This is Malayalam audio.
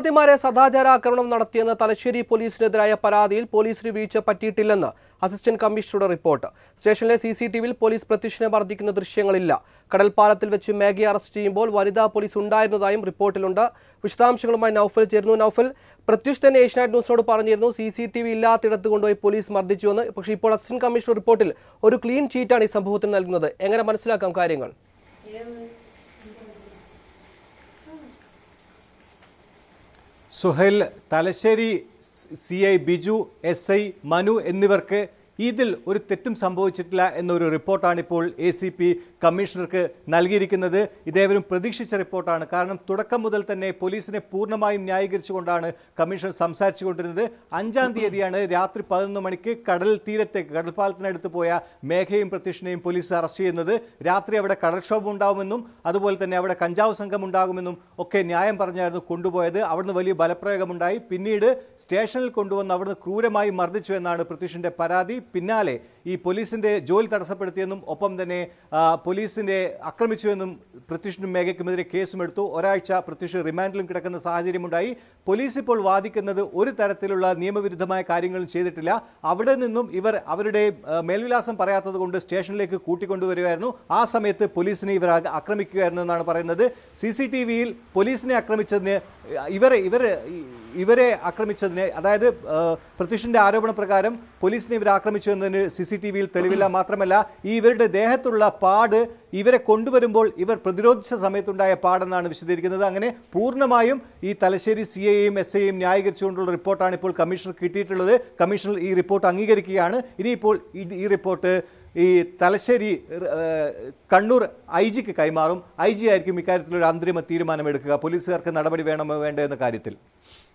ദമ്പതിമാരെ സദാചാരാക്രമണം നടത്തിയെന്ന തലശ്ശേരി പോലീസിനെതിരായ പരാതിയിൽ പോലീസിന് വീഴ്ച പറ്റിയിട്ടില്ലെന്ന് അസിസ്റ്റന്റ് കമ്മീഷണറുടെ റിപ്പോർട്ട് സ്റ്റേഷനിലെ സി സി ടി വിയിൽ പോലീസ് പ്രത്യക്ഷനെ മർദ്ദിക്കുന്ന ദൃശ്യങ്ങളില്ല കടൽപ്പാലത്തിൽ വെച്ച് മേഘയെ അറസ്റ്റ് ചെയ്യുമ്പോൾ വനിതാ പോലീസ് ഉണ്ടായിരുന്നതായും റിപ്പോർട്ടിലുണ്ട് വിശദാംശങ്ങളുമായി നൌഫൽ ചേരുന്നു നൌഫൽ പ്രത്യുഷ് തന്നെ ഏഷ്യാനെറ്റ് ന്യൂസിനോട് പറഞ്ഞിരുന്നു സി സി ടി വി ഇല്ലാത്തിടത്ത് കൊണ്ടുപോയി പോലീസ് മർദ്ദിച്ചുവെന്ന് പക്ഷേ ഇപ്പോൾ അസിസ്റ്റന്റ് കമ്മീഷണർ റിപ്പോർട്ടിൽ ഒരു ക്ലീൻ ചീറ്റാണ് ഈ സംഭവത്തിന് നൽകുന്നത് എങ്ങനെ മനസ്സിലാക്കാം കാര്യങ്ങൾ Suhail Thalassery C I Biju S I Manu എന്നിവർക്ക് ഇതിൽ ഒരു തെറ്റും സംഭവിച്ചിട്ടില്ല എന്നൊരു റിപ്പോർട്ടാണ് ഇപ്പോൾ എ സി പി കമ്മീഷണർക്ക് നൽകിയിരിക്കുന്നത് ഇതേവരും പ്രതീക്ഷിച്ച റിപ്പോർട്ടാണ് കാരണം തുടക്കം മുതൽ തന്നെ പോലീസിനെ പൂർണ്ണമായും ന്യായീകരിച്ചുകൊണ്ടാണ് കമ്മീഷൻ സംസാരിച്ചു കൊണ്ടിരുന്നത് അഞ്ചാം തീയതിയാണ് രാത്രി പതിനൊന്ന് മണിക്ക് കടൽ തീരത്തേക്ക് കടൽപ്പാലത്തിനടുത്ത് പോയ മേഘയും പ്രത്യക്ഷനെയും പോലീസ് അറസ്റ്റ് ചെയ്യുന്നത് രാത്രി അവിടെ കടൽക്ഷോഭം ഉണ്ടാകുമെന്നും അതുപോലെ തന്നെ അവിടെ കഞ്ചാവ് സംഘം ഉണ്ടാകുമെന്നും ഒക്കെ ന്യായം പറഞ്ഞായിരുന്നു കൊണ്ടുപോയത് അവിടുന്ന് വലിയ ബലപ്രയോഗമുണ്ടായി പിന്നീട് സ്റ്റേഷനിൽ കൊണ്ടുവന്ന് അവിടുന്ന് ക്രൂരമായി മർദ്ദിച്ചു എന്നാണ് പ്രത്യക്ഷന്റെ പരാതി പിന്നാലെ ഈ പോലീസിന്റെ ജോലി തടസ്സപ്പെടുത്തിയെന്നും ഒപ്പം തന്നെ പോലീസിനെ ആക്രമിച്ചുവെന്നും പ്രത്യുഷിനും മേഘയ്ക്കുമെതിരെ കേസും എടുത്തു ഒരാഴ്ച പ്രത്യുഷ് റിമാൻഡിലും കിടക്കുന്ന സാഹചര്യമുണ്ടായി പോലീസ് ഇപ്പോൾ വാദിക്കുന്നത് ഒരു തരത്തിലുള്ള നിയമവിരുദ്ധമായ കാര്യങ്ങളും ചെയ്തിട്ടില്ല അവിടെ നിന്നും ഇവർ അവരുടെ മേൽവിലാസം പറയാത്തത് കൊണ്ട് സ്റ്റേഷനിലേക്ക് കൂട്ടിക്കൊണ്ടുവരികയായിരുന്നു ആ സമയത്ത് പോലീസിനെ ഇവർ ആക്രമിക്കുകയായിരുന്നു എന്നാണ് പറയുന്നത് സി സി ടി വിയിൽ പോലീസിനെ ആക്രമിച്ചതിന് ഇവരെ ഇവരെ ഇവരെ ആക്രമിച്ചതിന് അതായത് പ്രത്യക്ഷന്റെ ആരോപണ പ്രകാരം പോലീസിനെ ഇവർ ആക്രമിച്ചു എന്നതിന് സി സി ടി വിയിൽ തെളിവില്ല മാത്രമല്ല ഈ ഇവരുടെ ദേഹത്തുള്ള പാട് ഇവരെ കൊണ്ടുവരുമ്പോൾ ഇവർ പ്രതിരോധിച്ച സമയത്തുണ്ടായ പാടെന്നാണ് വിശദീകരിക്കുന്നത് അങ്ങനെ പൂർണ്ണമായും ഈ തലശ്ശേരി സി എയും എസ് ഐയും ന്യായീകരിച്ചുകൊണ്ടുള്ള റിപ്പോർട്ടാണ് ഇപ്പോൾ കമ്മീഷണർ കിട്ടിയിട്ടുള്ളത് കമ്മീഷണർ ഈ റിപ്പോർട്ട് അംഗീകരിക്കുകയാണ് ഇനിയിപ്പോൾ ഈ റിപ്പോർട്ട് ഈ തലശ്ശേരി കണ്ണൂർ ഐ ജിക്ക് കൈമാറും ഐ ജി ആയിരിക്കും ഇക്കാര്യത്തിലൊരു അന്തിമ തീരുമാനമെടുക്കുക പോലീസുകാർക്ക് നടപടി വേണമോ വേണ്ടെന്ന എന്ന കാര്യത്തിൽ